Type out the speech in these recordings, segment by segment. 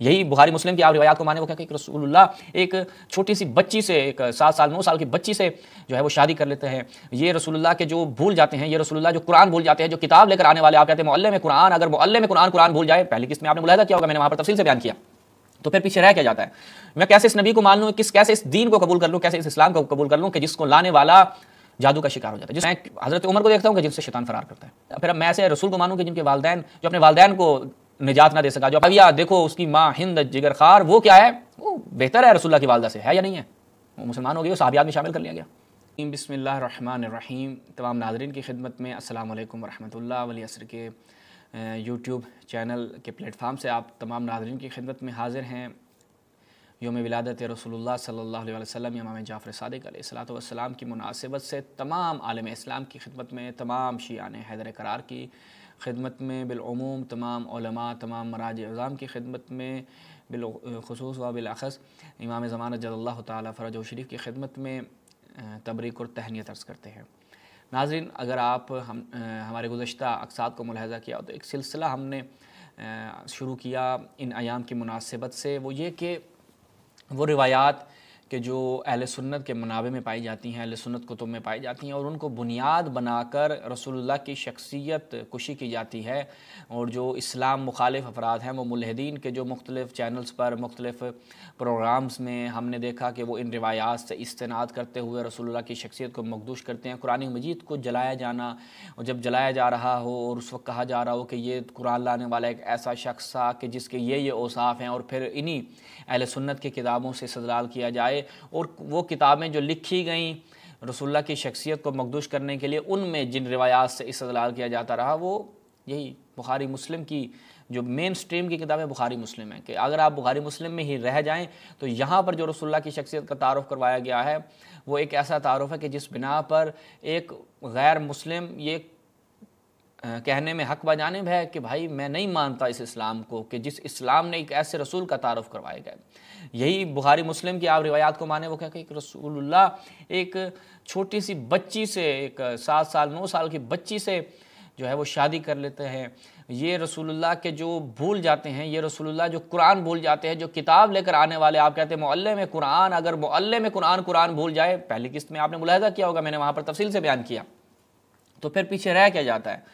यही बुहारी मुस्लिम की आप रिवायात को माने वो क्या कि रसूलुल्लाह एक छोटी सी बच्ची से एक सात साल नौ साल की बच्ची से जो है वो शादी कर लेते हैं ये रसूलुल्लाह के जो भूल जाते हैं ये रसूलुल्लाह जो कुरान भूल जाते हैं जो किताब लेकर आने वाले आप कहते हैं मोहल्ले में कुरान अगर मोहल्ले में कुरान कुरान भूल जाए पहले किस्त में आपने मुलायदा किया होगा मैंने वहाँ पर तफसील से बयान किया तो फिर पीछे रह क्या जाता है मैं कैसे इस नबी को मान लूँ किस कैसे इस दीन को कबूल कर लूँ कैसे इस इस्लाम को कबूल कर लूँ कि जिसको लाने वाला जादू का शिकार हो जाता है जिस मैं हजरत उमर को देखता हूँ कि जिनसे शैतान फरार करता है फिर मैं ऐसे रसूल को मानूँ कि जिनके वालदेन जो अपने वालदेन को निजात ना दे सका जो अब देखो उसकी माँ हिंद जिगर खार वो क्या है वो बेहतर है रसुल्ला की वालदा से है या नहीं है वो मुसलमान हो गए साबियात में शामिल कर लिया गया रहीम तमाम नाजरन की खिदमत में असल वरहमल वली असर के यूट्यूब चैनल के प्लेटफार्म से आप तमाम नाजरन की खिदमत में हाजिर हैं योम विलादत रसोल सल्ला वसम इमाम जाफ़र सदक सलाम की मुनासिबत से तमाम आलम इस्लाम की खिदमत में तमाम शियान हैदर करार की खिदमत में बिलूम तमाम तमाम मराज अज़ाम की खिदमत में बिलखसूस व बिलखस इमाम ज़मानत जल्ला तरज शरीफ की खिदमत में तबरीक और तहनीत अर्ज़ करते हैं नाजरीन अगर आप हम हमारे गुज्त अकसात को मुलहजा किया तो एक सिलसिला हमने शुरू किया इन आयाम की मुनासिबत से वो ये कि वो रिवायात कि जो अहल सुन्नत के मनाबे में पाई जाती हैं अहल सुन्नत कुतुब में पाई जाती हैं और उनको बुनियाद बनाकर रसूलुल्लाह की शख्सियत कुशी की जाती है और जो इस्लाम मुखालिफ अफराद हैं वो मुलहदीन के जो मुख्तलिफ़ चैनल्स पर मुख्तलिफ़ प्रोग्राम्स में हमने देखा कि वो इन रिवायात से इस्तनाद करते हुए रसूलुल्लाह की शख्सियत को मखदूश करते हैं कुरान मजीद को जलाया जाना और जब जलाया जा रहा हो और उस वक्त कहा जा रहा हो कि ये कुरान लाने वाला एक ऐसा शख्स था कि जिसके ये ये औसाफ़ हैं और फिर इन्हीं अहल सुन्नत की किताबों से सदलाल किया जाए आए और वो किताबें जो लिखी गई रसुल्ला की शख्सियत को मखदूश करने के लिए उनमें जिन रिवायात से इस्तलाल किया जाता रहा वो यही बुखारी मुस्लिम की जो मेन स्ट्रीम की किताबें बुखारी मुस्लिम हैं कि अगर आप बुखारी मुस्लिम में ही रह जाएं तो यहाँ पर जो रसुल्ला की शख्सियत का तारफ़ करवाया गया है वो एक ऐसा तारफ़ है कि जिस बिना पर एक गैर मुस्लिम ये कहने में हक बजानब है कि भाई मैं नहीं मानता इस इस्लाम को कि जिस इस्लाम ने एक ऐसे रसूल का तारफ़ करवाया गया यही बुखारी मुस्लिम की आप रिवायात को माने वो कह कि एक रसूलुल्लाह एक छोटी सी बच्ची से एक सात साल नौ साल की बच्ची से जो है वो शादी कर लेते हैं ये रसूलुल्लाह के जो भूल जाते हैं ये रसूलुल्लाह जो कुरान भूल जाते हैं जो किताब लेकर आने वाले आप कहते हैं मोहल्ले में कुरान अगर मोहल्ले में कुरान कुरान भूल जाए पहली किस्त में आपने मुलाहजा किया होगा मैंने वहाँ पर तफसील से बयान किया तो फिर पीछे रह क्या जाता है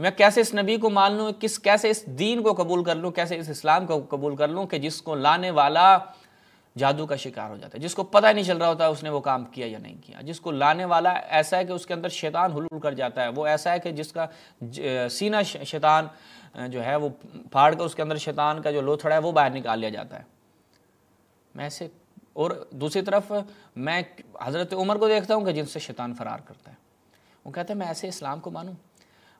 मैं कैसे इस नबी को मान लूँ किस कैसे इस दीन को कबूल कर लूँ कैसे इस इस्लाम को कबूल कर लूँ कि जिसको लाने वाला जादू का शिकार हो जाता है जिसको पता ही नहीं चल रहा होता है उसने वो काम किया या नहीं किया जिसको लाने वाला ऐसा है कि उसके अंदर शैतान हुलूल कर जाता है वो ऐसा है कि जिसका सीना शैतान जो है वो फाड़ कर उसके अंदर शैतान का जो लोथड़ा है वो बाहर निकाल लिया जाता है मैं ऐसे और दूसरी तरफ मैं हज़रत उमर को देखता हूँ कि जिनसे शैतान फरार करता है वो कहते हैं मैं ऐसे इस्लाम को मानूँ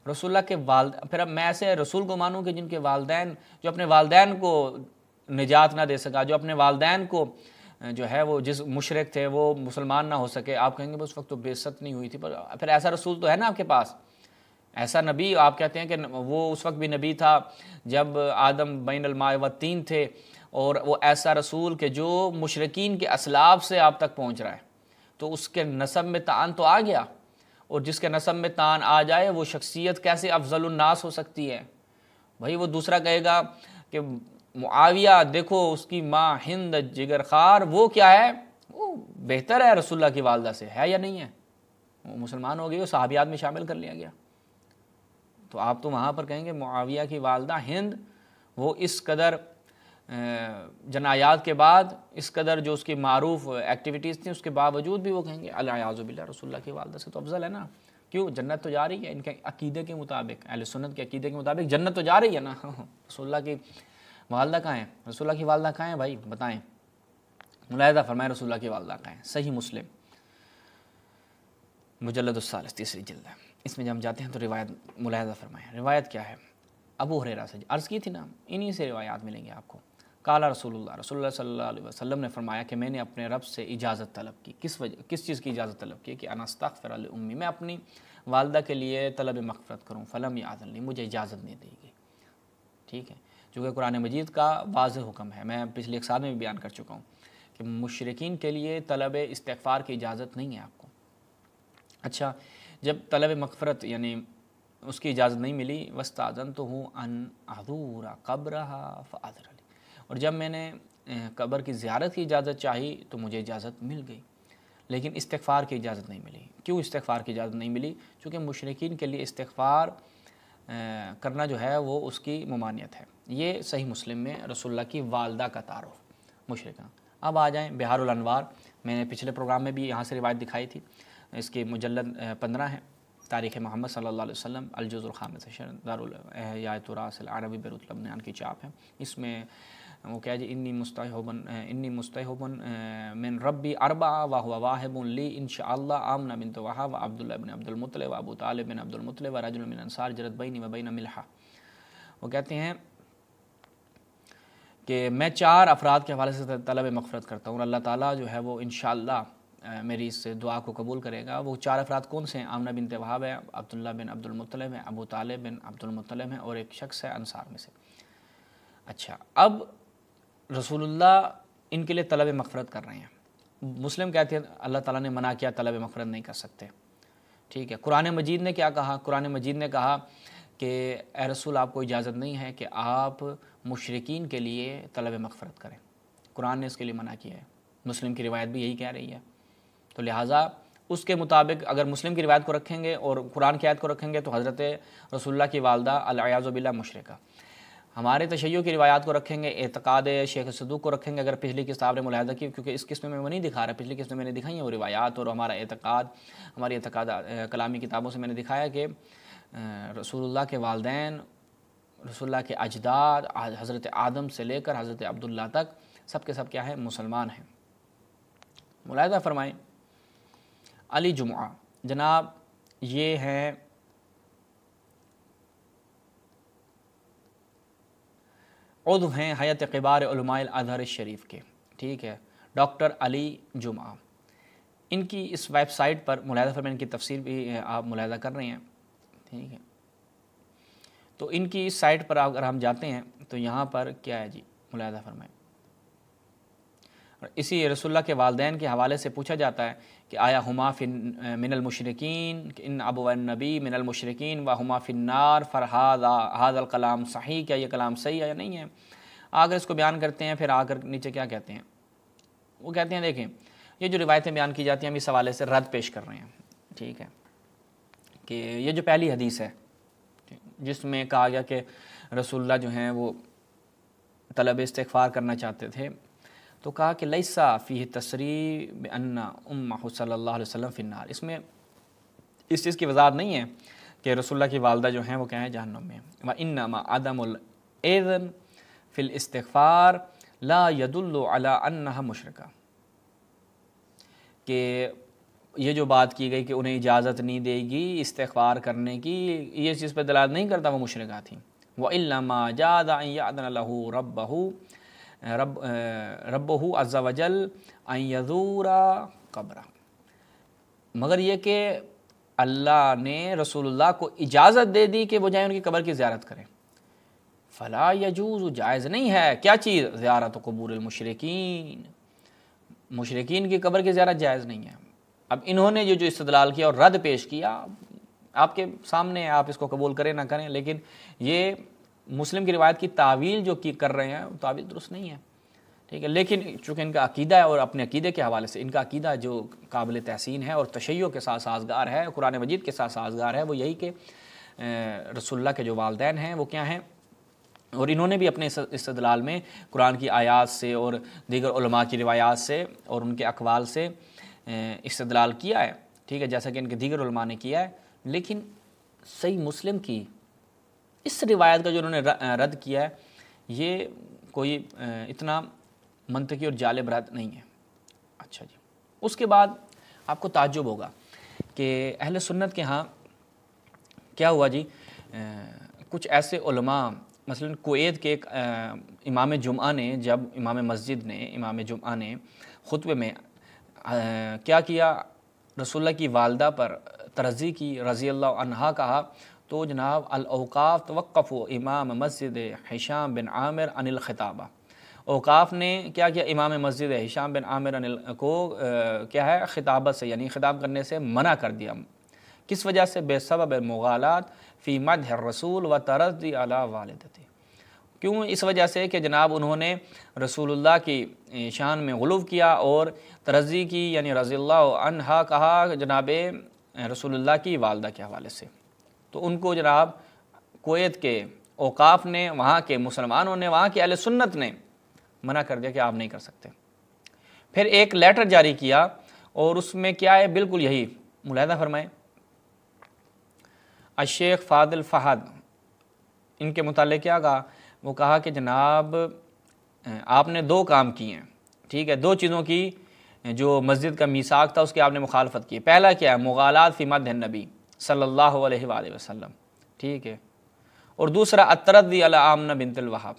रसुल्ला के वाल फिर अब मैं ऐसे रसूल को मानूँ कि जिनके वालदेन जो अपने वालदेन को निजात ना दे सका जो अपने वालदेन को जो है वो जिस मुशरक थे वो मुसलमान ना हो सके आप कहेंगे उस वक्त तो बेसत नहीं हुई थी पर फिर ऐसा रसूल तो है ना आपके पास ऐसा नबी आप कहते हैं कि वो उस वक्त भी नबी था जब आदम बैन अलमावतीन थे और वो ऐसा रसूल के जो मुशरकिन के असलाब से आप तक पहुँच रहा है तो उसके नसब में तान तो आ गया और जिसके नसब में तान आ जाए वो शख्सियत कैसे अफजलनास हो सकती है भाई वो दूसरा कहेगा कि मुआविया देखो उसकी माँ हिंद जिगर खार वो क्या है वो बेहतर है रसुल्ला की वालदा से है या नहीं है वो मुसलमान हो गई वो साहबियात में शामिल कर लिया गया तो आप तो वहाँ पर कहेंगे मुआविया की वालदा हिंद वो इस कदर जनायात के बाद इस कदर जो उसकी मरूफ एक्टिविटीज़ थी उसके बावजूद भी वो कहेंगे अलायाज़ुबिल्ला रसोल्ला की वालदा से तो अफजल है ना क्यों जन्नत तो जा रही है इनके अकीदे के मुताबिक अहल सुन्नत के अकीदे के मुताबिक जन्नत तो जा रही है ना रसोल्ला की वालदा कहाँ हैं रसोल्ला की वालदा कहाँ हैं भाई बताएँ मुलायदा फरमाए रसोल्ला की वालदा कहाँ हैं सही मुस्लिम मुजलदाल तीसरी जल्द इसमें जब हम जाते हैं तो रिवायत मुलायदा फरमाएँ रिवायत क्या है अबू हरेरा से अर्ज़ की थी ना इन्हीं से रिवायात मिलेंगे आपको काला रसूलुल्लाह रसूलुल्लाह सल्लल्लाहु अलैहि वसल्लम ने फरमाया कि मैंने अपने रब से इजाज़त तलब की किस वजह किस चीज़ की इजाज़त तलब की कि अनास्ताफ़र उम्मी मैं अपनी वालदा के लिए तलब मफ़रत करूँ फ़लम यादली मुझे इजाज़त नहीं दी गई ठीक है चूँकि कुरान मजीद का वाज हुक्म है मैं पिछले एक साल में भी बयान कर चुका हूँ कि मशरकिन के लिए तलब इस्तफ़ार की इजाज़त नहीं है आपको अच्छा जब तलब मफ़रत यानी उसकी इजाज़त नहीं मिली वस्ताजन तो हूँ अन अधूरा कब रहा फ़ादर और जब मैंने कब्र की ज्यारत की इजाज़त चाही तो मुझे इजाज़त मिल गई लेकिन इस्तफ़ार की इजाज़त नहीं मिली क्यों इस्तफ़ार की इजाज़त नहीं मिली चूँकि मशरकिन के लिए इस्तफ़ार करना जो है वो उसकी ममानियत है ये सही मुस्लिम में रसुल्ला की वालदा का तारफ़ मुशरक़ा अब आ जाएँ बिहार मैंने पिछले प्रोग्राम में भी यहाँ से रिवायत दिखाई थी इसके मुजलद पंद्रह है तारीख़ मोहम्मद सल्लल्लाहु अलैहि वसल्लम अलजुज़ुल खामद दारुल अरबी बरूतलब की चाप है इसमें वो क्या जी इन्नी मुस्तहबन इन्नी मुस्तहबन मिन रबी अरबा वाह ली इन शाह आमना बिन तोहा व अब्दुल्ला बिन अब्दुलमतल व अबू तालब बिन अब्दुलमतल व राजुलमिन अनसार जरत बैनी व बैन मिलहा वो कहते हैं कि मैं चार अफराद के हवाले से तलब मफ़रत करता हूँ अल्लाह ताला जो है वो इन मेरी इस दुआ को कबूल करेगा वो चार अफराद कौन से हैं आमना बिन तवाब है अब्दुल्ला बिन अब्दुलमतलब है अबू तालब बिन अब्दुलमतलब है और एक शख्स है अनसार में से अच्छा अब रसूलुल्लाह इनके लिए तलब मफ़रत कर रहे हैं मुस्लिम कहते हैं अल्लाह ताला ने मना किया तलब मफ़रत नहीं कर सकते ठीक है कुरान मजीद ने क्या कहा कुरान मजीद ने कहा कि ए रसूल आपको इजाज़त नहीं है कि आप मुशरकिन के लिए तलब मफ़रत करें कुरान ने इसके लिए मना किया है मुस्लिम की रिवायत भी यही कह रही है तो लिहाजा उसके मुताबिक अगर मुस्लिम की रिवायत को रखेंगे और कुरान की आयत को रखेंगे तो हज़रत रसुल्ला की वालदा अलयाज़बिल्ला मुशरक़ा हमारे तशैयों की रिवायात को रखेंगे एतकाद शेख सदूक को रखेंगे अगर पिछली किस्त ने मुलाहदा की क्योंकि इस किस्त में वो नहीं दिखा रहा पिछली किस्त में मैंने दिखाई है वो रिवायात और हमारा एतकाद हमारी एतकाद कलामी किताबों से मैंने दिखाया कि रसूलुल्लाह के वालदेन रसूलुल्लाह के अजदाद हज़रत आदम से लेकर हज़रत अब्दुल्ला तक सब के सब क्या है मुसलमान हैं मुलायदा फरमाएँ अली जुमा जनाब ये हैं उद्व हैं हयात कबार अजहर शरीफ के ठीक है डॉक्टर अली जुमा इनकी इस वेबसाइट पर मुलादा फरमान की तफसीर भी आप मुलादा कर रहे हैं ठीक है तो इनकी इस साइट पर अगर हम जाते हैं तो यहाँ पर क्या है जी मुलादा फरमाएँ इसी रसुल्ला के वालदे के हवाले से पूछा जाता है कि आया हमा फिन मिनल इन अब नबी मिनल मुशरकिन व हमा फिन्नार फ़रहाद हादल कलाम सही क्या ये कलाम सही है या नहीं है आकर इसको बयान करते हैं फिर आकर नीचे क्या कहते हैं वो कहते हैं देखें ये जो रिवायतें बयान की जाती हैं हम इस हवाले से रद्द पेश कर रहे हैं ठीक है कि ये जो पहली हदीस है जिसमें कहा गया कि रसुल्ला जो हैं वो तलब इस्तफ़ार करना चाहते थे तो कहा कि लईसा फ़ी तसरी अन्ना उम्मा सल्ला वसम फ़िनार इसमें इस चीज़ की वजाहत नहीं है कि रसुल्ला की वालदा जो हैं वो क्या है जहनम में व इन्नामा आदमन फ़िल इस्तफ़ार ला यदुल्ला अन्ना मुशरका कि ये जो बात की गई कि उन्हें इजाज़त नहीं देगी इस्तार करने की ये चीज़ पर दलाल नहीं करता वो मुशरका थी वह इल्ला जादा यादन बहू रब रबहू अज़ा वजल यज़ूरा कबरा मगर यह कि अल्लाह ने रसूलुल्लाह को इजाज़त दे दी कि वो जाएँ उनकी कब्र की ज्यारत करें फ़ला यजूज़ जायज़ नहीं है क्या चीज़ ज़्यारत कबूर मशरकिन मशरकिन की कब्र की ज्यारत जायज़ नहीं है अब इन्होंने जो जो इस्तलाल किया और रद्द पेश किया आपके सामने आप इसको कबूल करें ना करें लेकिन ये मुस्लिम की रिवायत की तावील जो की कर रहे हैं वो तावील दुरुस्त नहीं है ठीक है लेकिन चूंकि इनका अकीदा है और अपने अकीदे के हवाले से इनका अकीदा जो काबिल तहसीन है और तशैयों के साथ साजगार है कुरान मजीद के साथ साजगार है वो यही कि रसुल्ला के जो वालदे हैं वो क्या हैं और इन्होंने भी अपने इस्तलाल में कुरान की आयात से और दीगर की रवायात से और उनके अकवाल से इस्तलाल किया है ठीक है जैसा कि इनके दीगर ने किया है लेकिन सही मुस्लिम की इस रिवायत का जो उन्होंने रद्द किया है ये कोई इतना मंतकी और जाल बरात नहीं है अच्छा जी उसके बाद आपको ताज्जुब होगा कि अहल सुन्नत के यहाँ क्या हुआ जी आ, कुछ ऐसे उलमा मसलन कोएद के एक आ, इमाम जुमा ने जब इमाम मस्जिद ने इमाम जुमा ने ख़ुतबे में आ, क्या किया रसोल्ला की वालदा पर तरजी की रज़ी अल्लाह कहा तो जनाब अलकाफ़ व इमाम मस्जिद हिशाम बिन आमिर अनिल ख़िताबा अवकाफ ने क्या किया इमाम मस्जिद हिशाम बिन आमिर अनिल को आ, क्या है ख़िताबत से यानी ख़िताब करने से मना कर दिया किस वजह से बेसब मगालत फ़ी मद रसूल व तरज अला वालद थी क्यों इस वजह से कि जनाब उन्होंने रसूलुल्लाह की शान में गलूव किया और तरजी की यानी रज़ी कहा जनाब रसूलुल्लाह की वालदा के हवाले से तो उनको जनाब कोत के अवकाफ़ ने वहाँ के मुसलमानों ने वहाँ के अल सुन्नत ने मना कर दिया कि आप नहीं कर सकते फिर एक लेटर जारी किया और उसमें क्या है बिल्कुल यही मुलाहदा फरमाए अशेख फ़ादल फ़हद इनके मुताल क्या कहा वो कहा कि जनाब आपने दो काम किए हैं ठीक है दो चीज़ों की जो मस्जिद का मीसाक था उसकी आपने मुखालफत की पहला क्या है मुगालात फीमा मध्य नबी सल्लल्लाहु वसम वसल्लम ठीक है और दूसरा अतरदी आमना बिनतल वहाब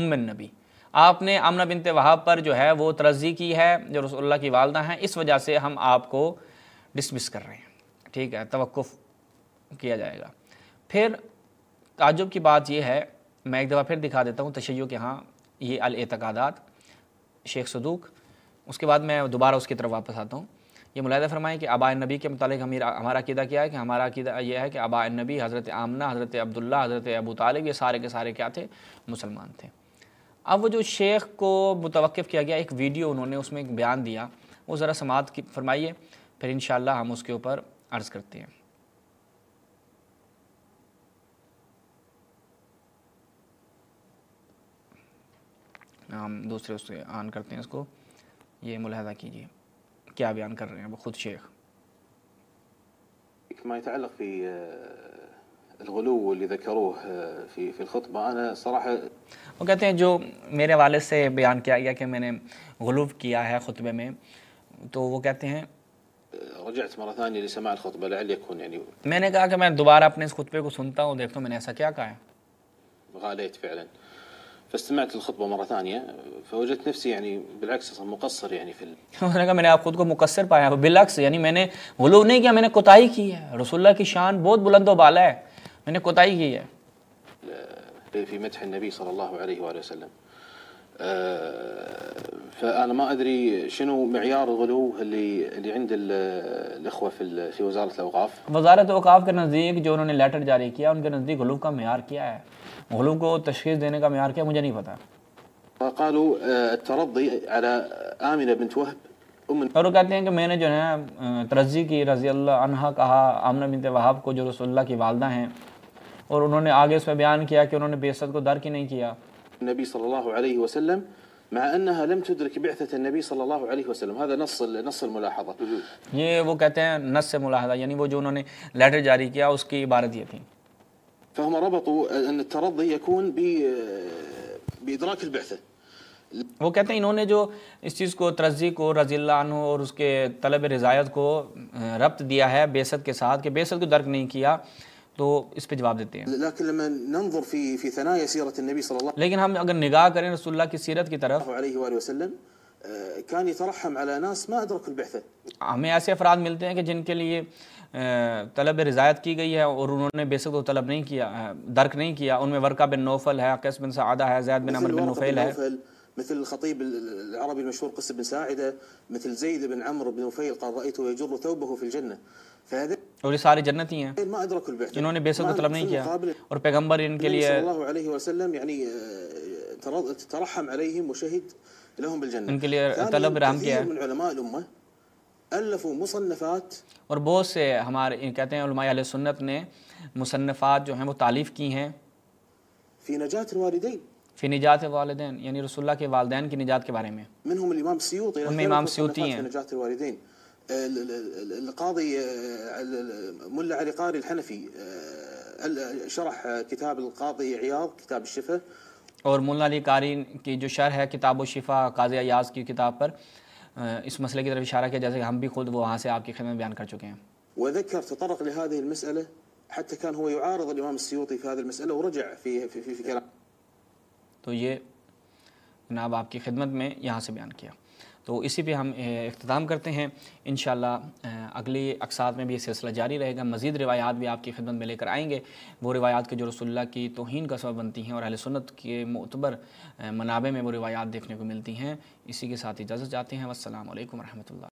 उमिन नबी आपने आमना बिनत वहाब पर जो है वो तरजी की है जो रसोल्ला की वालदा हैं इस वजह से हम आपको डिसमिस कर रहे हैं ठीक है तवक़ किया जाएगा फिर ताजुब की बात यह है मैं एक दफ़ा फिर दिखा देता हूँ तशैय के यहाँ ये अलतकदात शेख सदूक उसके बाद मैं दोबारा उसकी तरफ वापस आता हूँ ये मुलायदा फरमाएँ कि आबा नबी के मतलब हम हमारा अकीदा क्या है कि हमारा अकीदा यह है कि आबा नबी हज़रत आमना हज़रत अब्दुल्ला हज़रत अबू तालब ये सारे के सारे क्या थे मुसलमान थे अब वो जो शेख को मुतवक़ किया गया एक वीडियो उन्होंने उसमें एक बयान दिया वो ज़रा समात की फरमाइए फिर इन हम उसके ऊपर अर्ज़ करते हैं हम दूसरे उससे ऑन करते हैं इसको ये मुलाहदा कीजिए क्या बयान कर रहे हैं वो खुद शेख वो कहते हैं जो मेरे वाले से बयान किया गया कि मैंने गलूब किया है खुतबे में तो वो कहते हैं मैंने कहा कि मैं दोबारा अपने इस खुतबे को सुनता हूँ देखता हूँ मैंने ऐसा क्या कहा है فاستمعت للخطبه مره ثانيه فوجدت نفسي يعني بالعكس اصلا مقصر يعني في मैंने कहा मैंने आप खुद को मुकसर पाया बिलक्स यानी मैंने गुलू नहीं किया मैंने कोताही की है रसुल्ला की शान बहुत बुलंद वाला है मैंने कोताही की है في مدح النبي صلى الله عليه واله وسلم فانا ما ادري شنو معيار الغلو اللي اللي عند الاخوه في في وزاره الاوقاف وزاره الاوقاف के नजदीक जो उन्होंने लेटर जारी किया उनके नजदीक गुलू का معیار क्या है मखलूक को तशीस देने का मैार क्या मुझे नहीं पता और वो कहते हैं कि मैंने जो है तरजी की रज़ी अल्लाह कहा आमना बिनत वहाब को जो रसोल्ला की वालदा हैं और उन्होंने आगे उसमें बयान किया कि उन्होंने बेसत को दर की नहीं किया नबी सल्लल्लाहु अलैहि वसल्लम مع انها لم تدرك بعثه النبي صلى الله عليه وسلم هذا نص نص الملاحظه ये वो कहते हैं नस से मुलाहजा यानी वो जो उन्होंने लेटर जारी किया उसकी इबारत ये थी فهم ربطوا ان الترضي يكون ب بادراك البعثه वो कहते हैं इन्होंने जो इस चीज़ को तरजी को रजील्ला और उसके तलब रज़ायत को रब्त दिया है बेसत के साथ कि बेसत को दर्क नहीं किया तो इस पर जवाब देते हैं लेकिन हम अगर निगाह करें रसुल्ला की सीरत की तरफ हमें ऐसे अफराद मिलते हैं कि जिनके लिए तलब रज़ायत की गई है और उन्होंने बेशक वो तलब नहीं किया दर्क नहीं किया उनमें वर्का बिन नौफल है अकस बिन सदा है जैद बिन अमर बिन नफेल है مثل الخطيب العربي المشهور قس بن ساعدة مثل زيد بن عمرو بن نفيل قال رأيته يجر ثوبه في الجنة فهذا और ये सारे जन्नती हैं इन्होंने बेशक को तलब नहीं किया और पैगंबर इनके लिए इनके लिए तलब रहम किया है अल्फ़ और बहुत से हमारे कहते हैं सुन्नत ने मुसन्फ़ात जो हैं वो तालीफ़ की हैं फ़ी नजात वालदेन फ़ी निजात वालदेन यानी रसोल्ला के वालदेन की निजात के बारे में इमाम सियूती हैं القاضي ملا علي قاري الحنفي شرح كتاب القاضي عياض كتاب الشفه और मुल्ला अली कारी की जो शर है किताब शिफा काजी अयाज की किताब पर इस मसले की तरफ इशारा किया जैसे हम भी खुद वहाँ से आपकी खिदमत बयान कर चुके हैं وذكر تطرق لهذه المسألة حتى كان هو يعارض الإمام السيوطي في هذه المسألة ورجع في في في, في كلام तो ये जनाब आपकी खिदमत में यहाँ से बयान किया तो इसी पे हम अख्ताम करते हैं इन अगले अकसात में भी ये सिलसिला जारी रहेगा मज़ीद रवायात भी आपकी खिदमत में लेकर आएंगे वो रवायात के जो रसोल्ला की तोहन का सबब बनती हैं और अहिल सुन्नत के मतबर मनाबे में वो रवायात देखने को मिलती हैं इसी के साथ इजाज़त जाते हैं वालकम वरहमल